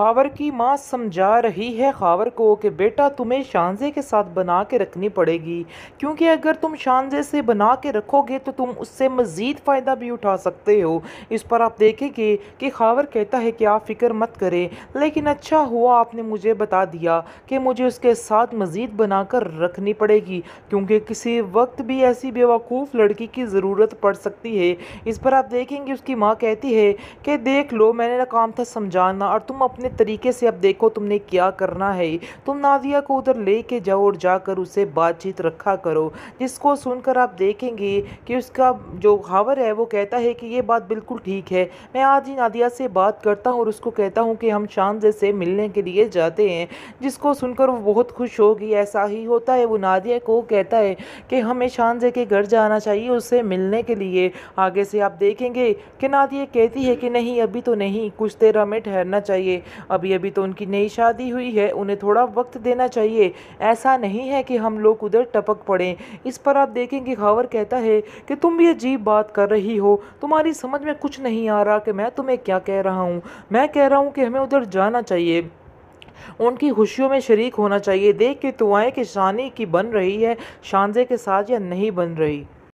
खावर की माँ समझा रही है खावर को कि बेटा तुम्हें शानजे के साथ बना के रखनी पड़ेगी क्योंकि अगर तुम शानजे से बना के रखोगे तो तुम उससे मज़ीद फ़ायदा भी उठा सकते हो इस पर आप देखेंगे कि खावर कहता है कि आप फ़िक्र मत करें लेकिन अच्छा हुआ आपने मुझे बता दिया कि मुझे उसके साथ मज़ीद बना कर रखनी पड़ेगी क्योंकि किसी वक्त भी ऐसी बेवकूफ़ लड़की की ज़रूरत पड़ सकती है इस पर आप देखेंगे उसकी माँ कहती है कि देख लो मैंने ना काम था समझाना और तुम अपने तरीके से अब देखो तुमने क्या करना है तुम नादिया को उधर ले कर जाओ और जाकर उसे बातचीत रखा करो जिसको सुनकर आप देखेंगे कि उसका जो हावर है वो कहता है कि ये बात बिल्कुल ठीक है मैं आज ही नादिया से बात करता हूँ और उसको कहता हूँ कि हम शानजे से मिलने के लिए जाते हैं जिसको सुनकर वो बहुत खुश होगी ऐसा ही होता है वो नादिया को कहता है कि हमें शानजे के घर जाना चाहिए उससे मिलने के लिए आगे से आप देखेंगे कि नादिया कहती है कि नहीं अभी तो नहीं कुछ देर हमें ठहरना चाहिए अभी अभी तो उनकी नई शादी हुई है उन्हें थोड़ा वक्त देना चाहिए ऐसा नहीं है कि हम लोग उधर टपक पड़े इस पर आप देखें कि खावर कहता है कि तुम भी अजीब बात कर रही हो तुम्हारी समझ में कुछ नहीं आ रहा कि मैं तुम्हें क्या कह रहा हूँ मैं कह रहा हूँ कि हमें उधर जाना चाहिए उनकी खुशियों में शरीक होना चाहिए देख के तो आए कि शानी की बन रही है शानजे के साथ या नहीं बन रही